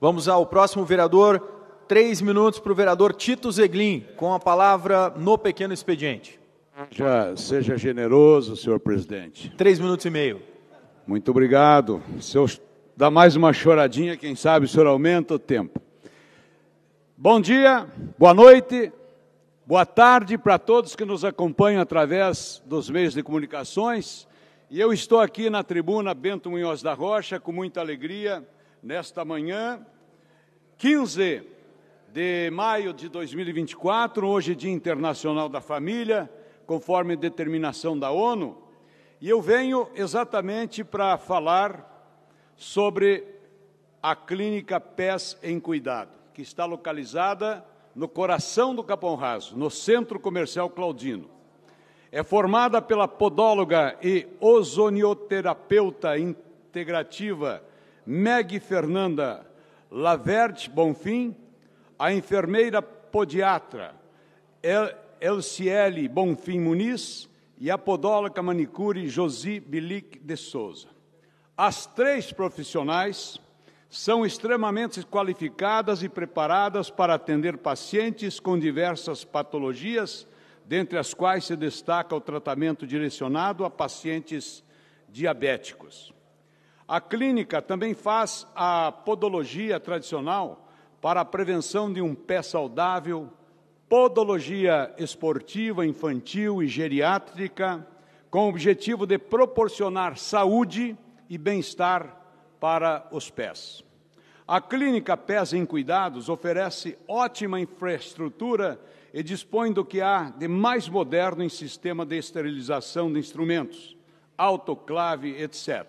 Vamos ao próximo vereador. Três minutos para o vereador Tito Zeglin, com a palavra no pequeno expediente. Já seja generoso, senhor presidente. Três minutos e meio. Muito obrigado. Se eu dar mais uma choradinha, quem sabe o senhor aumenta o tempo. Bom dia, boa noite, boa tarde para todos que nos acompanham através dos meios de comunicações. E eu estou aqui na tribuna Bento Munhoz da Rocha com muita alegria nesta manhã, 15 de maio de 2024, hoje Dia Internacional da Família, conforme determinação da ONU, e eu venho exatamente para falar sobre a Clínica Pés em Cuidado, que está localizada no coração do Capão Raso, no Centro Comercial Claudino. É formada pela podóloga e ozonioterapeuta integrativa Meg Fernanda Laverte Bonfim, a enfermeira podiatra El Elciele Bonfim Muniz e a podóloga manicure Josi Bilic de Souza. As três profissionais são extremamente qualificadas e preparadas para atender pacientes com diversas patologias, dentre as quais se destaca o tratamento direcionado a pacientes diabéticos. A clínica também faz a podologia tradicional para a prevenção de um pé saudável, podologia esportiva, infantil e geriátrica, com o objetivo de proporcionar saúde e bem-estar para os pés. A clínica Pés em Cuidados oferece ótima infraestrutura e dispõe do que há de mais moderno em sistema de esterilização de instrumentos, autoclave, etc.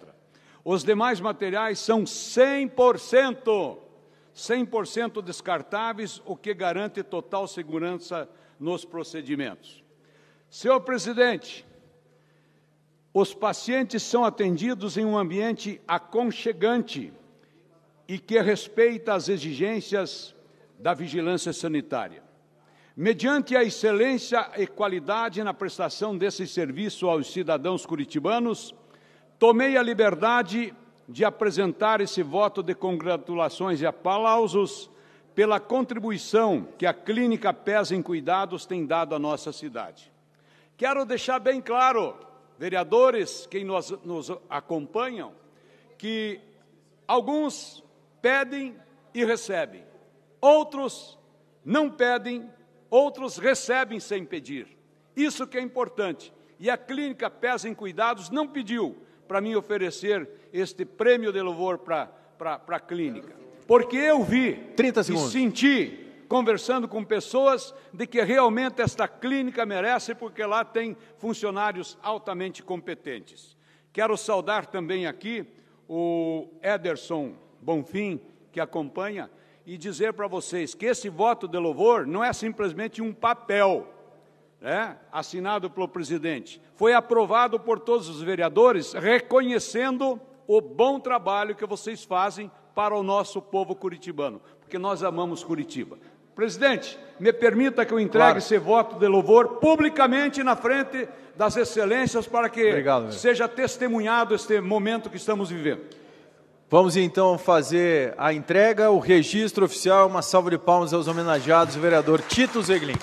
Os demais materiais são 100%, 100% descartáveis, o que garante total segurança nos procedimentos. Senhor presidente, os pacientes são atendidos em um ambiente aconchegante e que respeita as exigências da vigilância sanitária. Mediante a excelência e qualidade na prestação desse serviço aos cidadãos curitibanos, Tomei a liberdade de apresentar esse voto de congratulações e aplausos pela contribuição que a Clínica Pés em Cuidados tem dado à nossa cidade. Quero deixar bem claro, vereadores, quem nos, nos acompanham, que alguns pedem e recebem, outros não pedem, outros recebem sem pedir. Isso que é importante. E a Clínica Pés em Cuidados não pediu, para me oferecer este prêmio de louvor para a clínica. Porque eu vi 30 segundos. e senti conversando com pessoas de que realmente esta clínica merece, porque lá tem funcionários altamente competentes. Quero saudar também aqui o Ederson Bonfim, que acompanha, e dizer para vocês que esse voto de louvor não é simplesmente um papel, né, assinado pelo presidente, foi aprovado por todos os vereadores, reconhecendo o bom trabalho que vocês fazem para o nosso povo curitibano, porque nós amamos Curitiba. Presidente, me permita que eu entregue claro. esse voto de louvor publicamente na frente das excelências para que Obrigado, seja testemunhado este momento que estamos vivendo. Vamos então fazer a entrega, o registro oficial, uma salva de palmas aos homenageados, o vereador Tito Zeglin.